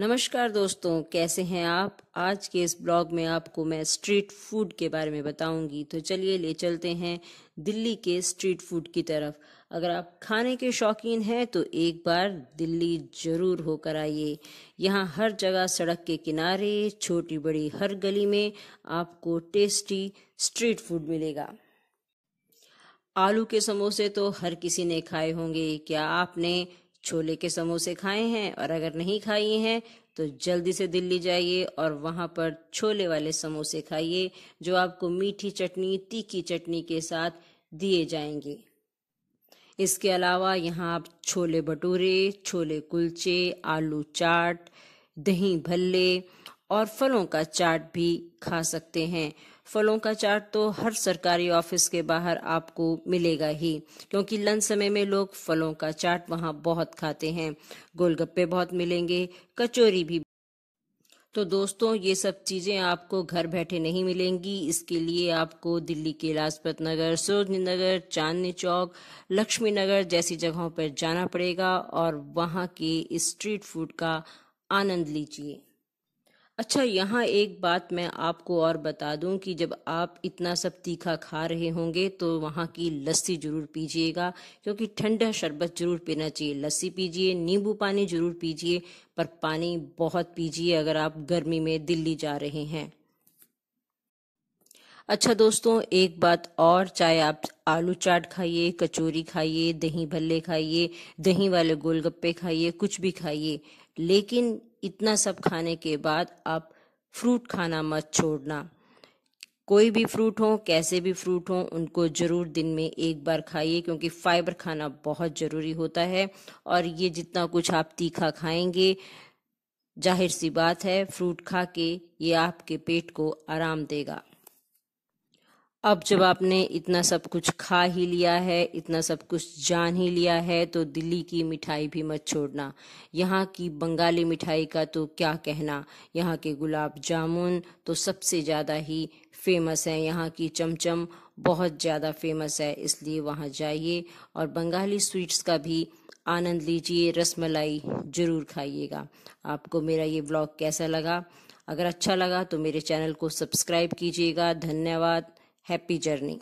नमस्कार दोस्तों कैसे हैं आप आज के इस ब्लॉग में आपको मैं स्ट्रीट फूड के बारे में बताऊंगी तो चलिए ले चलते हैं दिल्ली के स्ट्रीट फूड की तरफ अगर आप खाने के शौकीन हैं तो एक बार दिल्ली ज़रूर होकर आइए यहाँ हर जगह सड़क के किनारे छोटी बड़ी हर गली में आपको टेस्टी स्ट्रीट फूड मिलेगा आलू के समोसे तो हर किसी ने खाए होंगे क्या आपने छोले के समोसे खाए हैं और अगर नहीं खाए हैं तो जल्दी से दिल्ली जाइए और वहाँ पर छोले वाले समोसे खाइए जो आपको मीठी चटनी तीखी चटनी के साथ दिए जाएंगे इसके अलावा यहाँ आप छोले भटूरे छोले कुलचे आलू चाट दही भल्ले और फलों का चाट भी खा सकते हैं फलों का चाट तो हर सरकारी ऑफिस के बाहर आपको मिलेगा ही क्योंकि लंच समय में लोग फलों का चाट वहाँ बहुत खाते हैं गोलगप्पे बहुत मिलेंगे कचोरी भी तो दोस्तों ये सब चीज़ें आपको घर बैठे नहीं मिलेंगी इसके लिए आपको दिल्ली के लाजपत नगर सरोजनी नगर चांदनी चौक लक्ष्मी नगर जैसी जगहों पर जाना पड़ेगा और वहाँ के स्ट्रीट फूड का आनंद लीजिए अच्छा यहाँ एक बात मैं आपको और बता दूं कि जब आप इतना सब तीखा खा रहे होंगे तो वहाँ की लस्सी जरूर पीजिएगा क्योंकि ठंडा शरबत जरूर पीना चाहिए लस्सी पीजिए नींबू पानी जरूर पीजिए पर पानी बहुत पीजिए अगर आप गर्मी में दिल्ली जा रहे हैं अच्छा दोस्तों एक बात और चाहे आप आलू चाट खाइए कचौरी खाइए दही भल्ले खाइए दही वाले गोलगप्पे खाइए कुछ भी खाइए लेकिन इतना सब खाने के बाद आप फ्रूट खाना मत छोड़ना कोई भी फ्रूट हो कैसे भी फ्रूट हो उनको ज़रूर दिन में एक बार खाइए क्योंकि फाइबर खाना बहुत ज़रूरी होता है और ये जितना कुछ आप तीखा खाएंगे जाहिर सी बात है फ्रूट खा के ये आपके पेट को आराम देगा अब जब आपने इतना सब कुछ खा ही लिया है इतना सब कुछ जान ही लिया है तो दिल्ली की मिठाई भी मत छोड़ना यहाँ की बंगाली मिठाई का तो क्या कहना यहाँ के गुलाब जामुन तो सबसे ज़्यादा ही फेमस है यहाँ की चमचम बहुत ज़्यादा फेमस है इसलिए वहाँ जाइए और बंगाली स्वीट्स का भी आनंद लीजिए रसमलाई ज़रूर खाइएगा आपको मेरा ये ब्लॉग कैसा लगा अगर अच्छा लगा तो मेरे चैनल को सब्सक्राइब कीजिएगा धन्यवाद happy journey